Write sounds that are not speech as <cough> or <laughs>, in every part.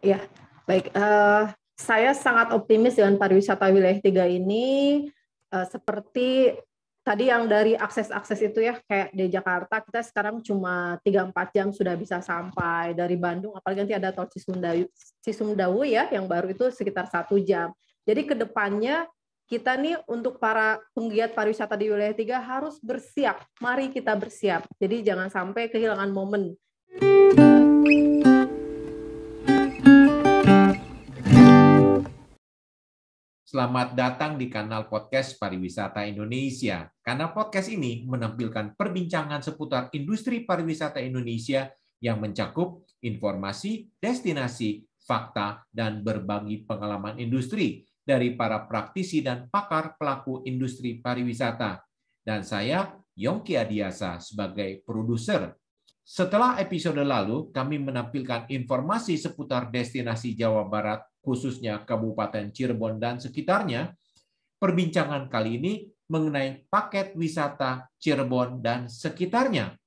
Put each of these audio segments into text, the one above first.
Ya, baik. Uh, saya sangat optimis dengan pariwisata wilayah tiga ini. Uh, seperti tadi yang dari akses-akses itu ya, kayak di Jakarta kita sekarang cuma 3-4 jam sudah bisa sampai. Dari Bandung, apalagi nanti ada tol Cisumdawu, Cisumdawu ya, yang baru itu sekitar satu jam. Jadi ke depannya kita nih untuk para penggiat pariwisata di wilayah tiga harus bersiap. Mari kita bersiap. Jadi jangan sampai kehilangan momen. Thank you. Selamat datang di kanal podcast Pariwisata Indonesia. Karena podcast ini menampilkan perbincangan seputar industri pariwisata Indonesia yang mencakup informasi, destinasi, fakta, dan berbagi pengalaman industri dari para praktisi dan pakar pelaku industri pariwisata. Dan saya, Yongki Adiasa, sebagai produser setelah episode lalu, kami menampilkan informasi seputar destinasi Jawa Barat, khususnya Kabupaten Cirebon dan sekitarnya. Perbincangan kali ini mengenai paket wisata Cirebon dan sekitarnya.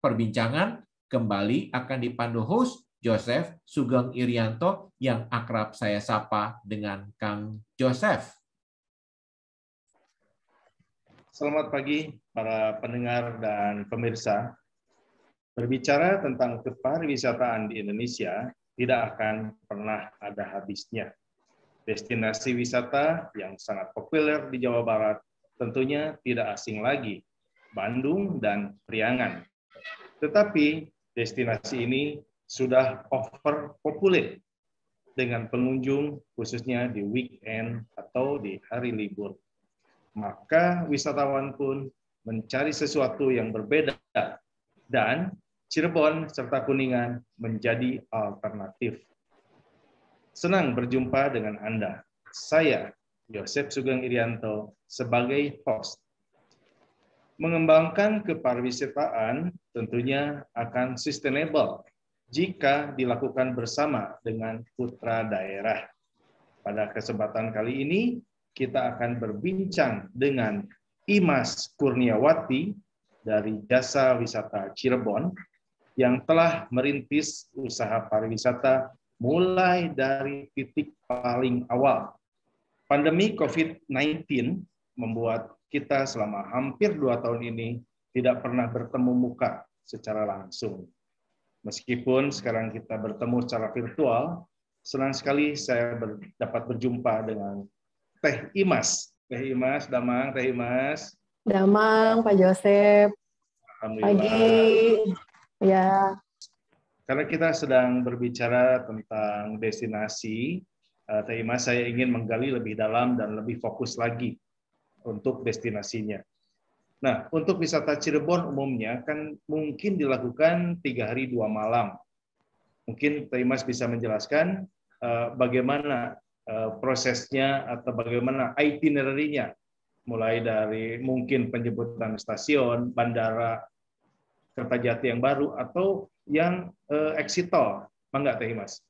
Perbincangan kembali akan dipandu host Joseph Sugeng Irianto yang akrab saya sapa dengan Kang Joseph. Selamat pagi para pendengar dan pemirsa Berbicara tentang kepariwisataan di Indonesia tidak akan pernah ada habisnya. Destinasi wisata yang sangat populer di Jawa Barat tentunya tidak asing lagi, Bandung dan Priangan. Tetapi destinasi ini sudah overpopulate dengan pengunjung khususnya di weekend atau di hari libur. Maka wisatawan pun mencari sesuatu yang berbeda dan Cirebon serta Kuningan menjadi alternatif. Senang berjumpa dengan Anda. Saya, Yosef Sugeng Irianto, sebagai host. Mengembangkan kepariwisataan tentunya akan sustainable jika dilakukan bersama dengan putra daerah. Pada kesempatan kali ini, kita akan berbincang dengan Imas Kurniawati, dari Jasa Wisata Cirebon yang telah merintis usaha pariwisata mulai dari titik paling awal. Pandemi COVID-19 membuat kita selama hampir dua tahun ini tidak pernah bertemu muka secara langsung. Meskipun sekarang kita bertemu secara virtual, senang sekali saya ber, dapat berjumpa dengan Teh Imas. Teh Imas, Damang, Teh Imas. Damang, Pak Joseph. Pagi. Ya. Karena kita sedang berbicara tentang destinasi, eh, tema saya ingin menggali lebih dalam dan lebih fokus lagi untuk destinasinya. Nah, untuk wisata Cirebon umumnya kan mungkin dilakukan tiga hari dua malam. Mungkin Taimas bisa menjelaskan eh, bagaimana eh, prosesnya atau bagaimana itinerary-nya mulai dari mungkin penjemputan stasiun, bandara Kertajati yang baru atau yang eh, exit tol. Mangga Teh Mas.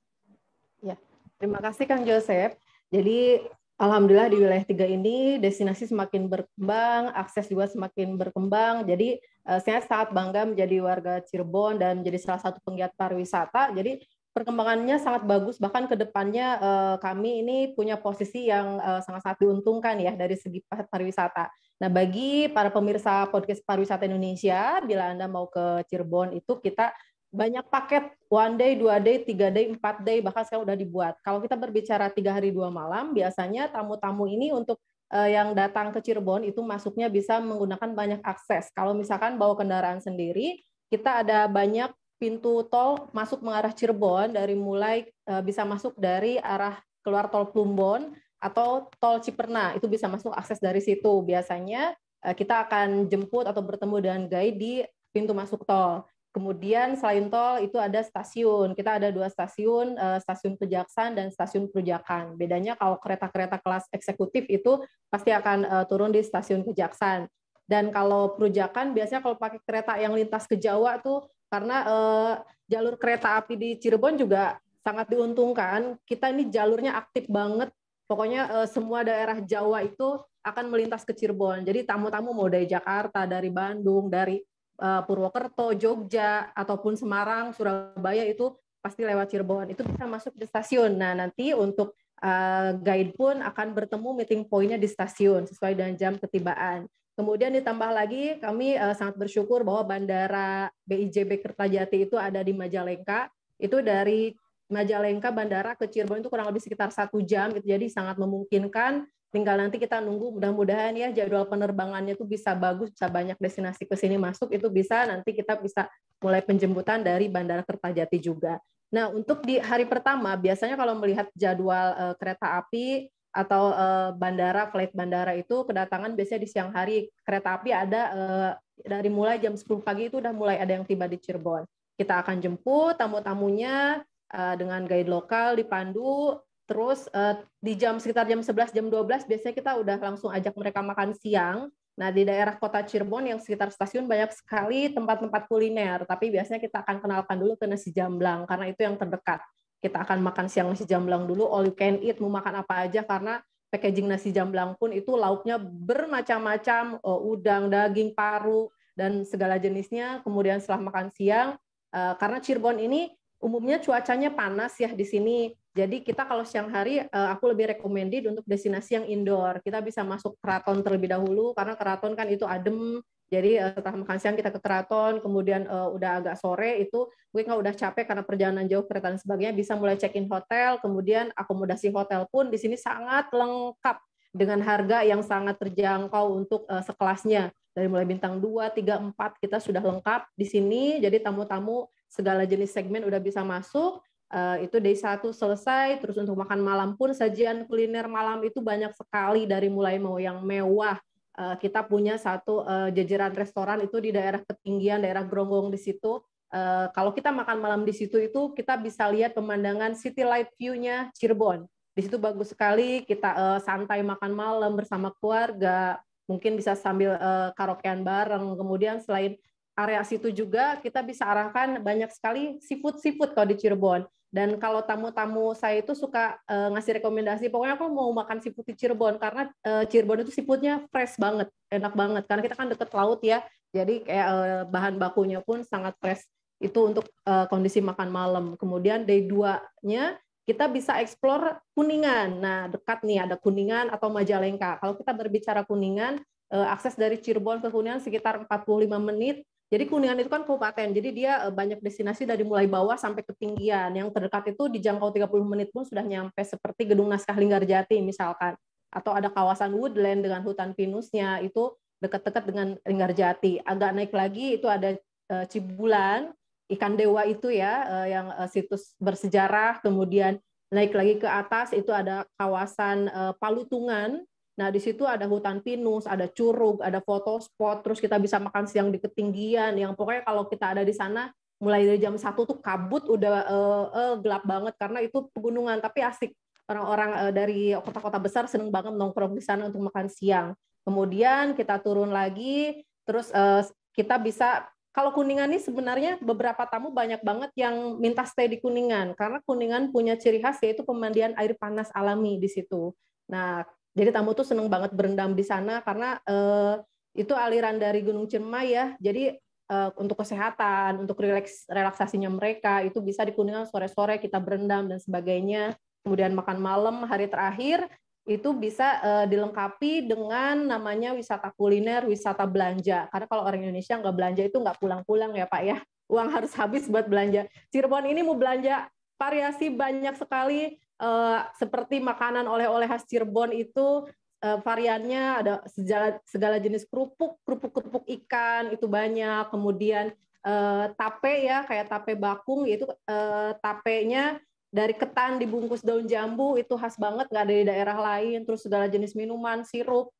Ya, terima kasih Kang Joseph. Jadi alhamdulillah di wilayah tiga ini destinasi semakin berkembang, akses juga semakin berkembang. Jadi eh, saya sangat bangga menjadi warga Cirebon dan menjadi salah satu penggiat pariwisata. Jadi perkembangannya sangat bagus bahkan kedepannya depannya eh, kami ini punya posisi yang eh, sangat-sangat diuntungkan ya dari segi pariwisata. Nah, bagi para pemirsa podcast Pariwisata Indonesia, bila Anda mau ke Cirebon itu kita banyak paket one day, dua day, tiga day, empat day, bahkan sekarang sudah dibuat. Kalau kita berbicara tiga hari dua malam, biasanya tamu-tamu ini untuk eh, yang datang ke Cirebon itu masuknya bisa menggunakan banyak akses. Kalau misalkan bawa kendaraan sendiri, kita ada banyak pintu tol masuk mengarah Cirebon dari mulai eh, bisa masuk dari arah keluar tol Plumbon atau tol Ciperna itu bisa masuk akses dari situ biasanya eh, kita akan jemput atau bertemu dengan guide di pintu masuk tol kemudian selain tol itu ada stasiun kita ada dua stasiun eh, stasiun Pejaksan dan stasiun Perujakan bedanya kalau kereta-kereta kelas eksekutif itu pasti akan turun di stasiun Pejaksan. dan kalau perujakan biasanya kalau pakai kereta yang lintas ke Jawa tuh karena uh, jalur kereta api di Cirebon juga sangat diuntungkan. Kita ini jalurnya aktif banget. Pokoknya uh, semua daerah Jawa itu akan melintas ke Cirebon. Jadi tamu-tamu mau dari Jakarta, dari Bandung, dari uh, Purwokerto, Jogja, ataupun Semarang, Surabaya itu pasti lewat Cirebon. Itu bisa masuk di stasiun. Nah nanti untuk uh, guide pun akan bertemu meeting point-nya di stasiun sesuai dengan jam ketibaan. Kemudian ditambah lagi kami uh, sangat bersyukur bahwa Bandara BIJB Kertajati itu ada di Majalengka. Itu dari Majalengka bandara ke Cirebon itu kurang lebih sekitar satu jam gitu. Jadi sangat memungkinkan. Tinggal nanti kita nunggu mudah-mudahan ya jadwal penerbangannya itu bisa bagus, bisa banyak destinasi ke sini masuk itu bisa nanti kita bisa mulai penjemputan dari Bandara Kertajati juga. Nah, untuk di hari pertama biasanya kalau melihat jadwal uh, kereta api atau uh, bandara flight bandara itu kedatangan biasanya di siang hari kereta api ada uh, dari mulai jam 10 pagi itu udah mulai ada yang tiba di Cirebon kita akan jemput tamu-tamunya uh, dengan guide lokal dipandu terus uh, di jam sekitar jam 11 jam 12 biasanya kita udah langsung ajak mereka makan siang Nah, di daerah kota Cirebon yang sekitar stasiun banyak sekali tempat-tempat kuliner, tapi biasanya kita akan kenalkan dulu ke nasi jamblang karena itu yang terdekat kita akan makan siang nasi jamblang dulu all you can eat mau makan apa aja karena packaging nasi jamblang pun itu lauknya bermacam-macam eh, udang daging paru dan segala jenisnya kemudian setelah makan siang eh, karena Cirebon ini umumnya cuacanya panas ya di sini jadi kita kalau siang hari eh, aku lebih recommended untuk destinasi yang indoor kita bisa masuk keraton terlebih dahulu karena keraton kan itu adem jadi eh, setelah makan siang kita ke keraton, kemudian uh, udah agak sore itu gue nggak udah capek karena perjalanan jauh kereta dan sebagainya bisa mulai check in hotel, kemudian akomodasi hotel pun di sini sangat lengkap dengan harga yang sangat terjangkau untuk uh, sekelasnya. Dari mulai bintang 2, 3, 4 kita sudah lengkap di sini. Jadi tamu-tamu segala jenis segmen udah bisa masuk. Uh, itu day satu selesai, terus untuk makan malam pun sajian kuliner malam itu banyak sekali dari mulai mau yang mewah Eh, kita punya satu uh, jajaran restoran itu di daerah ketinggian, daerah Gronggong di situ. Uh, kalau kita makan malam di situ itu kita bisa lihat pemandangan city light view-nya Cirebon. Di situ bagus sekali, kita uh, santai makan malam bersama keluarga, mungkin bisa sambil uh, karaokean bareng. Kemudian selain area situ juga kita bisa arahkan banyak sekali seafood-seafood kalau di Cirebon dan kalau tamu-tamu saya itu suka uh, ngasih rekomendasi, pokoknya aku mau makan siput di Cirebon karena uh, Cirebon itu siputnya fresh banget, enak banget. Karena kita kan deket laut ya, jadi kayak uh, bahan bakunya pun sangat fresh. Itu untuk uh, kondisi makan malam. Kemudian day 2-nya kita bisa eksplor Kuningan. Nah, dekat nih ada Kuningan atau Majalengka. Kalau kita berbicara Kuningan, akses dari Cirebon ke Kuningan sekitar 45 menit jadi Kuningan itu kan kabupaten, jadi dia eh, banyak destinasi dari mulai bawah sampai ketinggian. Yang terdekat itu dijangkau 30 menit pun sudah nyampe seperti Gedung Naskah Linggarjati misalkan. Atau ada kawasan woodland dengan hutan pinusnya itu dekat-dekat dengan Linggarjati. Agak naik lagi itu ada eh, Cibulan, Ikan Dewa itu ya eh, yang situs bersejarah, kemudian naik lagi ke atas itu ada kawasan Palutungan Nah, di situ ada hutan pinus, ada curug, ada foto spot, terus kita bisa makan siang di ketinggian. Yang pokoknya kalau kita ada di sana, mulai dari jam satu tuh kabut udah uh, uh, gelap banget karena itu pegunungan, tapi asik. Orang-orang uh, dari kota-kota besar seneng banget nongkrong di sana untuk makan siang. Kemudian kita turun lagi, terus uh, kita bisa kalau Kuningan ini sebenarnya beberapa tamu banyak banget yang minta stay di Kuningan karena Kuningan punya ciri khas yaitu pemandian air panas alami di situ. Nah, jadi tamu tuh seneng banget berendam di sana karena uh, itu aliran dari Gunung Ciremai ya. Jadi uh, untuk kesehatan, untuk relaks, relaksasinya mereka itu bisa di sore-sore kita berendam dan sebagainya. Kemudian makan malam hari terakhir itu bisa uh, dilengkapi dengan namanya wisata kuliner, wisata belanja. Karena kalau orang Indonesia nggak belanja itu nggak pulang-pulang ya Pak ya. Uang harus habis buat belanja. Cirebon ini mau belanja variasi banyak sekali Eh, seperti makanan oleh-oleh khas Cirebon itu eh, variannya ada segala, jenis kerupuk, kerupuk-kerupuk ikan itu banyak. Kemudian eh, tape ya, kayak tape bakung itu uh, tapenya dari ketan dibungkus daun jambu itu khas banget nggak ada di daerah lain. Terus segala jenis minuman, sirup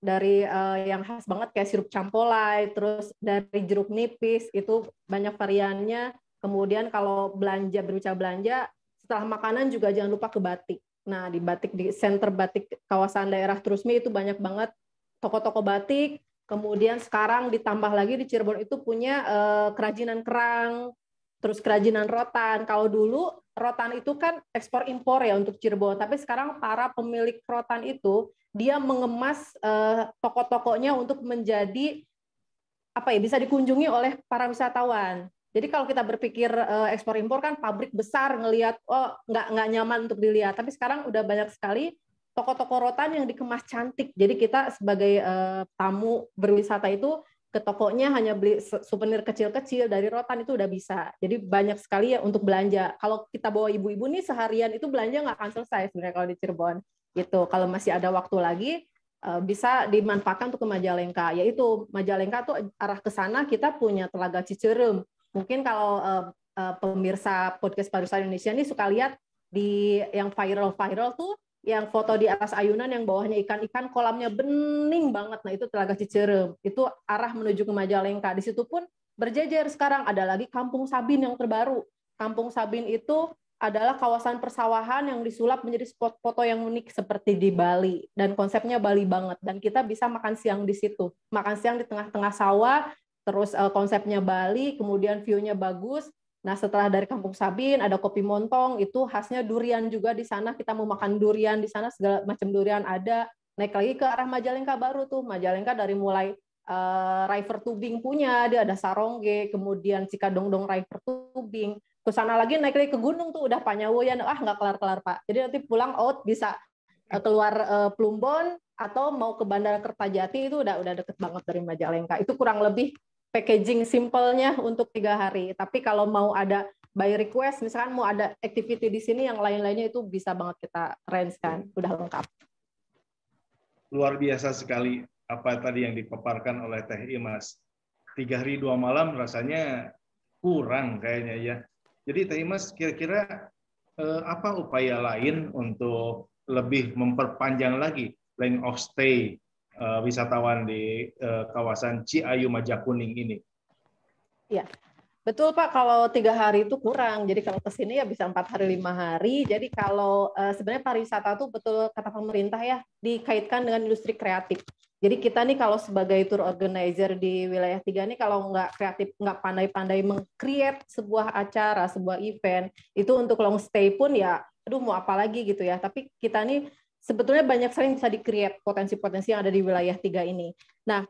dari yang khas banget kayak sirup campolai, terus dari jeruk nipis itu banyak variannya. Kemudian kalau belanja berbicara belanja setelah makanan juga jangan lupa ke batik. Nah, di batik di center batik kawasan daerah Trusmi itu banyak banget toko-toko batik. Kemudian sekarang ditambah lagi di Cirebon itu punya eh, kerajinan kerang, terus kerajinan rotan. Kalau dulu rotan itu kan ekspor impor ya untuk Cirebon, tapi sekarang para pemilik rotan itu dia mengemas eh, toko-tokonya untuk menjadi apa ya bisa dikunjungi oleh para wisatawan. Jadi kalau kita berpikir eh, ekspor impor kan pabrik besar ngelihat oh nggak nggak nyaman untuk dilihat. Tapi sekarang udah banyak sekali toko-toko rotan yang dikemas cantik. Jadi kita sebagai eh, tamu berwisata itu ke tokonya hanya beli souvenir kecil-kecil dari rotan itu udah bisa. Jadi banyak sekali ya untuk belanja. Kalau kita bawa ibu-ibu nih seharian itu belanja nggak akan selesai sebenarnya kalau di Cirebon. Gitu. Kalau masih ada waktu lagi eh, bisa dimanfaatkan untuk ke Majalengka. Yaitu Majalengka tuh arah ke sana kita punya Telaga Cicerem Mungkin kalau uh, uh, pemirsa podcast pariwisata Indonesia ini suka lihat di yang viral-viral tuh yang foto di atas ayunan yang bawahnya ikan-ikan kolamnya bening banget. Nah, itu Telaga Cicerem. Itu arah menuju ke Majalengka. Di situ pun berjejer sekarang ada lagi Kampung Sabin yang terbaru. Kampung Sabin itu adalah kawasan persawahan yang disulap menjadi spot foto yang unik seperti di Bali dan konsepnya Bali banget dan kita bisa makan siang di situ. Makan siang di tengah-tengah sawah terus uh, konsepnya Bali, kemudian view-nya bagus. Nah, setelah dari Kampung Sabin ada kopi Montong, itu khasnya durian juga di sana. Kita mau makan durian di sana segala macam durian ada. Naik lagi ke arah Majalengka baru tuh. Majalengka dari mulai uh, River Tubing punya, dia ada Sarongge, kemudian Cikadongdong River Tubing. Ke sana lagi naik lagi ke gunung tuh udah Panyawoyan. Ah, nggak kelar-kelar, Pak. Jadi nanti pulang out bisa eh, keluar uh, Plumbon atau mau ke Bandara Kertajati itu udah udah deket banget dari Majalengka. Itu kurang lebih packaging simpelnya untuk tiga hari. Tapi kalau mau ada by request, misalkan mau ada activity di sini yang lain-lainnya itu bisa banget kita range kan, udah lengkap. Luar biasa sekali apa tadi yang dipaparkan oleh Teh Imas. Tiga hari dua malam rasanya kurang kayaknya ya. Jadi Teh Imas kira-kira eh, apa upaya lain untuk lebih memperpanjang lagi length of stay uh, wisatawan di uh, kawasan Ciayu Majakuning ini. Iya, betul Pak. Kalau tiga hari itu kurang, jadi kalau ke sini ya bisa empat hari lima hari. Jadi kalau uh, sebenarnya pariwisata itu betul kata pemerintah ya dikaitkan dengan industri kreatif. Jadi kita nih kalau sebagai tour organizer di wilayah tiga nih kalau nggak kreatif, nggak pandai-pandai mengcreate sebuah acara, sebuah event, itu untuk long stay pun ya aduh mau apa lagi gitu ya. Tapi kita nih sebetulnya banyak sekali yang bisa di potensi-potensi yang ada di wilayah tiga ini. Nah,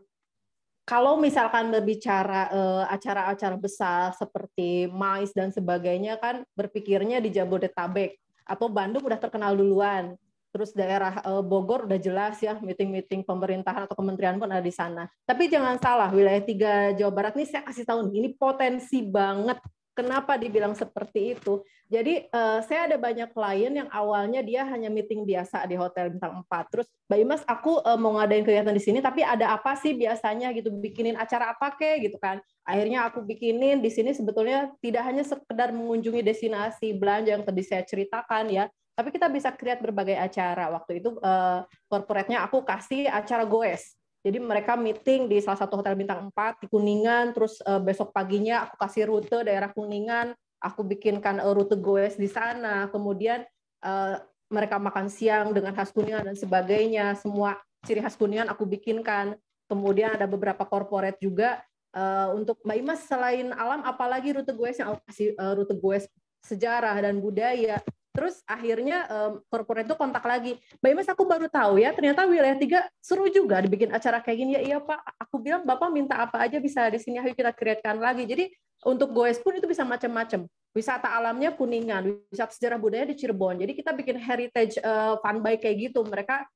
kalau misalkan berbicara eh, acara-acara besar seperti MAIS dan sebagainya kan berpikirnya di Jabodetabek atau Bandung udah terkenal duluan. Terus daerah eh, Bogor udah jelas ya meeting-meeting pemerintahan atau kementerian pun ada di sana. Tapi jangan salah, wilayah tiga Jawa Barat ini saya kasih tahu ini potensi banget. Kenapa dibilang seperti itu? Jadi uh, saya ada banyak klien yang awalnya dia hanya meeting biasa di hotel bintang 4. Terus, Mbak Imas, aku uh, mau ngadain kegiatan di sini, tapi ada apa sih biasanya gitu? Bikinin acara apa kek gitu kan? Akhirnya aku bikinin di sini sebetulnya tidak hanya sekedar mengunjungi destinasi belanja yang tadi saya ceritakan ya, tapi kita bisa create berbagai acara. Waktu itu uh, corporate-nya aku kasih acara goes. Jadi mereka meeting di salah satu hotel bintang 4 di Kuningan, terus besok paginya aku kasih rute daerah Kuningan, aku bikinkan eh, rute goes di sana, kemudian uh, mereka makan siang dengan khas kuningan dan sebagainya, semua ciri khas kuningan aku bikinkan. Kemudian ada beberapa korporat juga uh, untuk Mbak Imas selain alam apalagi rute goes yang aku kasih uh, rute goes sejarah dan budaya. Terus akhirnya korporat itu kontak lagi. Mbak Imas aku baru tahu ya, ternyata wilayah tiga seru juga dibikin acara kayak gini. Ya iya Pak, aku bilang Bapak minta apa aja bisa di sini, ayo kita kreatkan lagi. Jadi untuk goes pun itu bisa macam-macam. Wisata alamnya Kuningan, wisata sejarah budaya di Cirebon. Jadi kita bikin heritage uh, fun bike kayak gitu. Mereka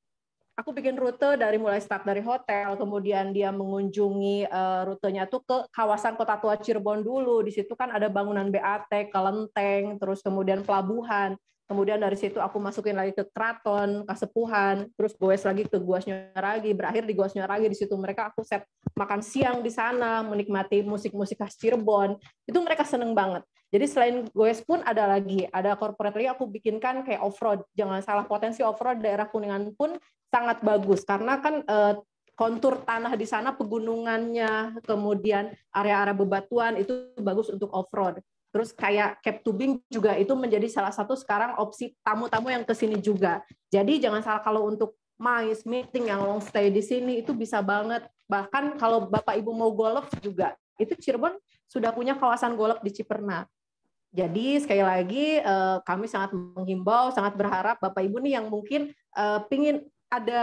aku bikin rute dari mulai start dari hotel, kemudian dia mengunjungi uh, rutenya tuh ke kawasan Kota Tua Cirebon dulu. Di situ kan ada bangunan BAT, kelenteng, terus kemudian pelabuhan kemudian dari situ aku masukin lagi ke keraton, kasepuhan, terus goes lagi ke gua Ragi, berakhir di gua Ragi di situ mereka aku set makan siang di sana, menikmati musik-musik khas Cirebon. Itu mereka seneng banget. Jadi selain goes pun ada lagi, ada corporate lagi aku bikinkan kayak off-road. Jangan salah potensi off-road daerah Kuningan pun sangat bagus karena kan eh, kontur tanah di sana pegunungannya, kemudian area-area bebatuan itu bagus untuk off road. Terus kayak cap tubing juga itu menjadi salah satu sekarang opsi tamu-tamu yang ke sini juga. Jadi jangan salah kalau untuk mais meeting yang long stay di sini itu bisa banget. Bahkan kalau Bapak Ibu mau golf juga, itu Cirebon sudah punya kawasan golf di Ciperna. Jadi sekali lagi eh, kami sangat menghimbau, sangat berharap Bapak Ibu nih yang mungkin eh, pingin ada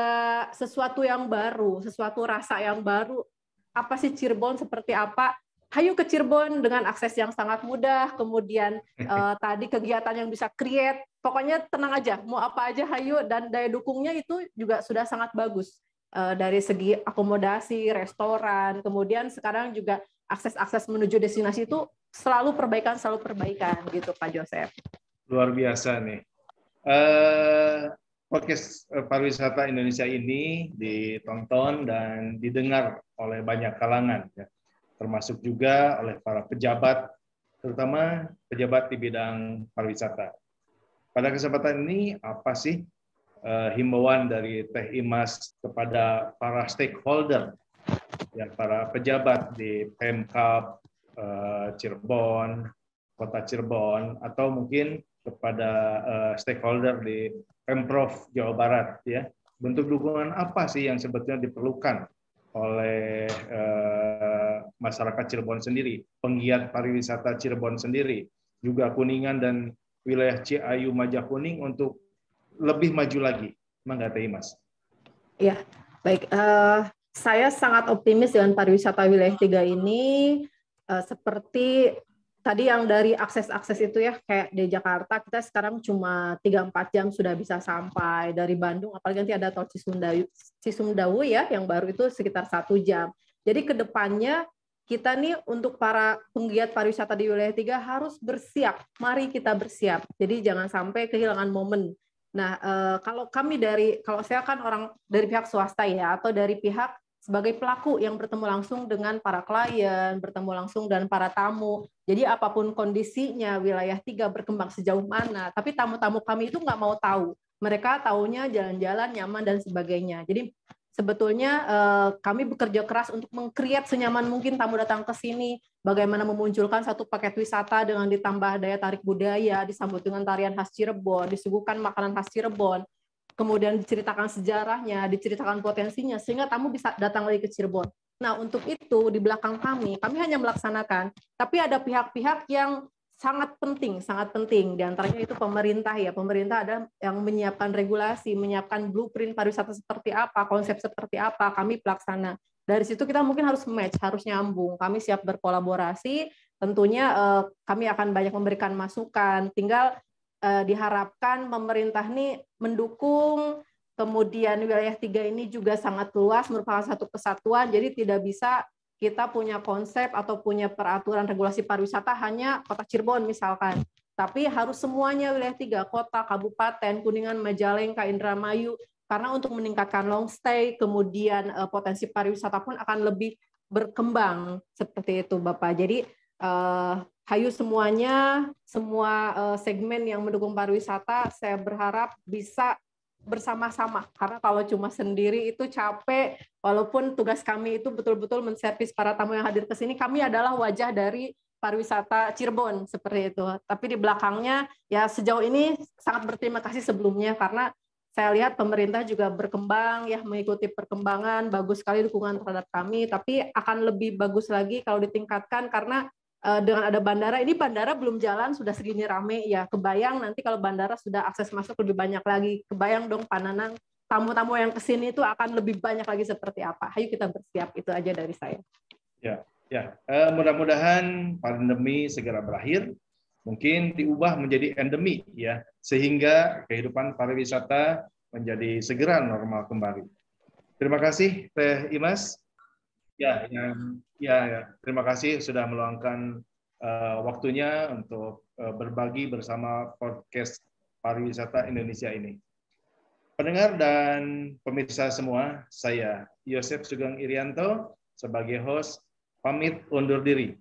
sesuatu yang baru, sesuatu rasa yang baru. Apa sih Cirebon seperti apa? hayu ke Cirebon dengan akses yang sangat mudah, kemudian <laughs> eh, tadi kegiatan yang bisa create, pokoknya tenang aja, mau apa aja hayu dan daya dukungnya itu juga sudah sangat bagus eh, dari segi akomodasi, restoran, kemudian sekarang juga akses-akses menuju destinasi itu selalu perbaikan, selalu perbaikan gitu Pak Joseph. Luar biasa nih. Uh, podcast eh, pariwisata Indonesia ini ditonton dan didengar oleh banyak kalangan. Ya termasuk juga oleh para pejabat, terutama pejabat di bidang pariwisata. Pada kesempatan ini, apa sih uh, himbauan dari Teh Imas kepada para stakeholder, ya para pejabat di Pemkap uh, Cirebon, Kota Cirebon, atau mungkin kepada uh, stakeholder di Pemprov Jawa Barat, ya bentuk dukungan apa sih yang sebetulnya diperlukan oleh uh, masyarakat Cirebon sendiri, penggiat pariwisata Cirebon sendiri, juga Kuningan dan wilayah Ciayu Majakuning untuk lebih maju lagi. menggatai Mas. Ya, baik. Uh, saya sangat optimis dengan pariwisata wilayah tiga ini. Uh, seperti tadi yang dari akses-akses itu ya kayak di Jakarta kita sekarang cuma 3-4 jam sudah bisa sampai dari Bandung apalagi nanti ada tol Cisumdawu, Cisumdawu ya yang baru itu sekitar satu jam. Jadi ke depannya kita nih untuk para penggiat pariwisata di wilayah tiga harus bersiap. Mari kita bersiap. Jadi jangan sampai kehilangan momen. Nah, eh, kalau kami dari kalau saya kan orang dari pihak swasta ya atau dari pihak sebagai pelaku yang bertemu langsung dengan para klien, bertemu langsung dan para tamu. Jadi apapun kondisinya wilayah tiga berkembang sejauh mana, tapi tamu-tamu kami itu nggak mau tahu. Mereka taunya jalan-jalan nyaman dan sebagainya. Jadi sebetulnya eh, kami bekerja keras untuk mengkreat senyaman mungkin tamu datang ke sini, bagaimana memunculkan satu paket wisata dengan ditambah daya tarik budaya, disambut dengan tarian khas Cirebon, disuguhkan makanan khas Cirebon, kemudian diceritakan sejarahnya, diceritakan potensinya, sehingga tamu bisa datang lagi ke Cirebon. Nah, untuk itu di belakang kami, kami hanya melaksanakan, tapi ada pihak-pihak yang sangat penting, sangat penting. Di antaranya itu pemerintah ya. Pemerintah ada yang menyiapkan regulasi, menyiapkan blueprint pariwisata seperti apa, konsep seperti apa, kami pelaksana. Dari situ kita mungkin harus match, harus nyambung. Kami siap berkolaborasi, tentunya eh, kami akan banyak memberikan masukan. Tinggal eh, diharapkan pemerintah ini mendukung Kemudian wilayah tiga ini juga sangat luas, merupakan satu kesatuan, jadi tidak bisa kita punya konsep atau punya peraturan regulasi pariwisata hanya kota Cirebon misalkan. Tapi harus semuanya wilayah tiga kota, kabupaten, Kuningan, Majalengka, Indramayu, karena untuk meningkatkan long stay, kemudian eh, potensi pariwisata pun akan lebih berkembang seperti itu, Bapak. Jadi eh, hayu semuanya, semua eh, segmen yang mendukung pariwisata, saya berharap bisa bersama-sama karena kalau cuma sendiri itu capek walaupun tugas kami itu betul-betul menservis para tamu yang hadir ke sini kami adalah wajah dari pariwisata Cirebon seperti itu tapi di belakangnya ya sejauh ini sangat berterima kasih sebelumnya karena saya lihat pemerintah juga berkembang ya mengikuti perkembangan bagus sekali dukungan terhadap kami tapi akan lebih bagus lagi kalau ditingkatkan karena Eh, dengan ada bandara ini bandara belum jalan sudah segini rame ya kebayang nanti kalau bandara sudah akses masuk lebih banyak lagi kebayang dong Pananang tamu-tamu yang kesini itu akan lebih banyak lagi seperti apa ayo kita bersiap itu aja dari saya ya ya eh, mudah-mudahan pandemi segera berakhir mungkin diubah menjadi endemi ya sehingga kehidupan pariwisata menjadi segera normal kembali terima kasih Teh Imas Ya, ya, ya, ya. Terima kasih sudah meluangkan uh, waktunya untuk uh, berbagi bersama podcast pariwisata Indonesia ini. Pendengar dan pemirsa semua, saya Yosef Sugeng Irianto sebagai host pamit undur diri.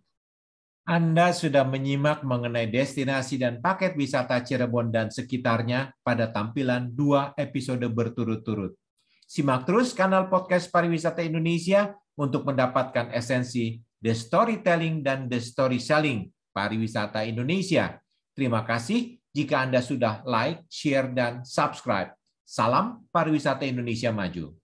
Anda sudah menyimak mengenai destinasi dan paket wisata Cirebon dan sekitarnya pada tampilan dua episode berturut-turut. Simak terus kanal podcast Pariwisata Indonesia untuk mendapatkan esensi the storytelling dan the story selling pariwisata Indonesia. Terima kasih jika Anda sudah like, share, dan subscribe. Salam Pariwisata Indonesia Maju.